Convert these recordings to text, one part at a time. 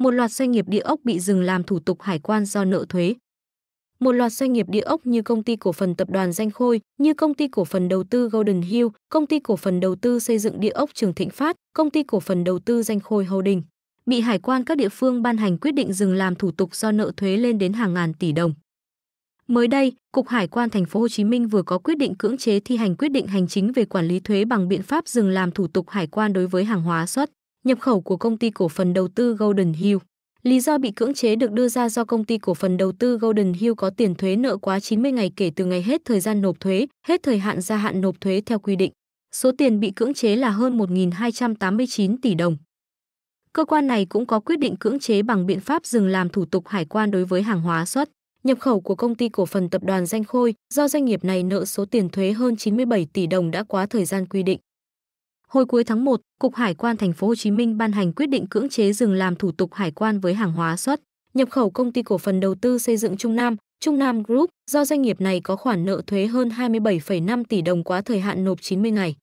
một loạt doanh nghiệp địa ốc bị dừng làm thủ tục hải quan do nợ thuế. Một loạt doanh nghiệp địa ốc như công ty cổ phần tập đoàn Danh Khôi, như công ty cổ phần đầu tư Golden Hill, công ty cổ phần đầu tư xây dựng địa ốc Trường Thịnh Phát, công ty cổ phần đầu tư Danh Khôi Holding bị hải quan các địa phương ban hành quyết định dừng làm thủ tục do nợ thuế lên đến hàng ngàn tỷ đồng. Mới đây, Cục Hải quan Thành phố Hồ Chí Minh vừa có quyết định cưỡng chế thi hành quyết định hành chính về quản lý thuế bằng biện pháp dừng làm thủ tục hải quan đối với hàng hóa xuất nhập khẩu của công ty cổ phần đầu tư Golden Hill. Lý do bị cưỡng chế được đưa ra do công ty cổ phần đầu tư Golden Hill có tiền thuế nợ quá 90 ngày kể từ ngày hết thời gian nộp thuế, hết thời hạn gia hạn nộp thuế theo quy định. Số tiền bị cưỡng chế là hơn 1.289 tỷ đồng. Cơ quan này cũng có quyết định cưỡng chế bằng biện pháp dừng làm thủ tục hải quan đối với hàng hóa xuất nhập khẩu của công ty cổ phần tập đoàn Danh Khôi do doanh nghiệp này nợ số tiền thuế hơn 97 tỷ đồng đã quá thời gian quy định. Hồi cuối tháng 1, Cục Hải quan Thành phố Hồ Chí Minh ban hành quyết định cưỡng chế dừng làm thủ tục hải quan với hàng hóa xuất nhập khẩu công ty cổ phần đầu tư xây dựng Trung Nam, Trung Nam Group, do doanh nghiệp này có khoản nợ thuế hơn 27,5 tỷ đồng quá thời hạn nộp 90 ngày.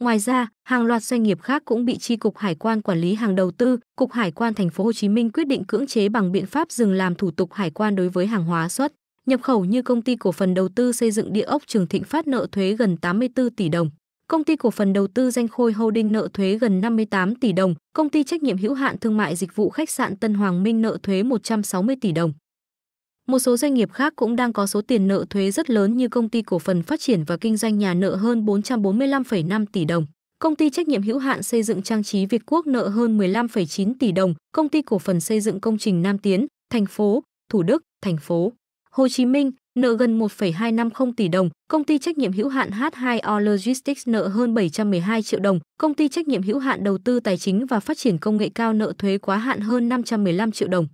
Ngoài ra, hàng loạt doanh nghiệp khác cũng bị Chi cục Hải quan quản lý hàng đầu tư, Cục Hải quan Thành phố Hồ Chí Minh quyết định cưỡng chế bằng biện pháp dừng làm thủ tục hải quan đối với hàng hóa xuất nhập khẩu như công ty cổ phần đầu tư xây dựng địa ốc Trường Thịnh phát nợ thuế gần 84 tỷ đồng công ty cổ phần đầu tư danh khôi holding nợ thuế gần 58 tỷ đồng, công ty trách nhiệm hữu hạn thương mại dịch vụ khách sạn Tân Hoàng Minh nợ thuế 160 tỷ đồng. Một số doanh nghiệp khác cũng đang có số tiền nợ thuế rất lớn như công ty cổ phần phát triển và kinh doanh nhà nợ hơn 445,5 tỷ đồng, công ty trách nhiệm hữu hạn xây dựng trang trí Việt Quốc nợ hơn 15,9 tỷ đồng, công ty cổ phần xây dựng công trình Nam Tiến, thành phố Thủ Đức, thành phố Hồ Chí Minh nợ gần 1,250 tỷ đồng, công ty trách nhiệm hữu hạn H2O Logistics nợ hơn 712 triệu đồng, công ty trách nhiệm hữu hạn đầu tư tài chính và phát triển công nghệ cao nợ thuế quá hạn hơn 515 triệu đồng.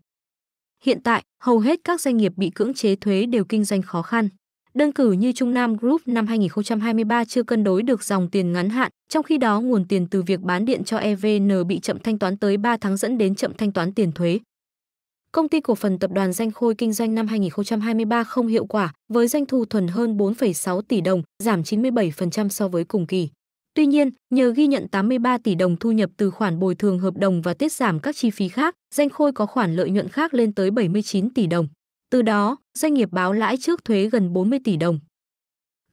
Hiện tại, hầu hết các doanh nghiệp bị cưỡng chế thuế đều kinh doanh khó khăn. Đơn cử như Trung Nam Group năm 2023 chưa cân đối được dòng tiền ngắn hạn, trong khi đó nguồn tiền từ việc bán điện cho EVN bị chậm thanh toán tới 3 tháng dẫn đến chậm thanh toán tiền thuế công ty cổ phần tập đoàn Danh Khôi kinh doanh năm 2023 không hiệu quả với doanh thu thuần hơn 4,6 tỷ đồng, giảm 97% so với cùng kỳ. Tuy nhiên, nhờ ghi nhận 83 tỷ đồng thu nhập từ khoản bồi thường hợp đồng và tiết giảm các chi phí khác, Danh Khôi có khoản lợi nhuận khác lên tới 79 tỷ đồng. Từ đó, doanh nghiệp báo lãi trước thuế gần 40 tỷ đồng.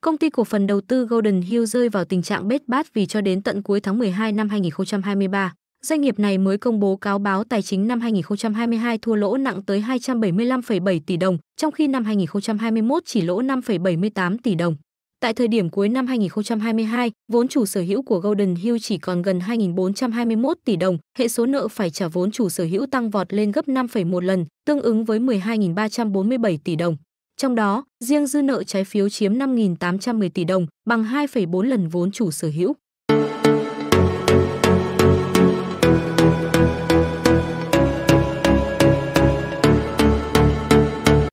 Công ty cổ phần đầu tư Golden Hill rơi vào tình trạng bết bát vì cho đến tận cuối tháng 12 năm 2023, Doanh nghiệp này mới công bố cáo báo tài chính năm 2022 thua lỗ nặng tới 275,7 tỷ đồng, trong khi năm 2021 chỉ lỗ 5,78 tỷ đồng. Tại thời điểm cuối năm 2022, vốn chủ sở hữu của Golden Hill chỉ còn gần 2.421 tỷ đồng, hệ số nợ phải trả vốn chủ sở hữu tăng vọt lên gấp 5,1 lần, tương ứng với 12.347 tỷ đồng. Trong đó, riêng dư nợ trái phiếu chiếm 5.810 tỷ đồng, bằng 2,4 lần vốn chủ sở hữu.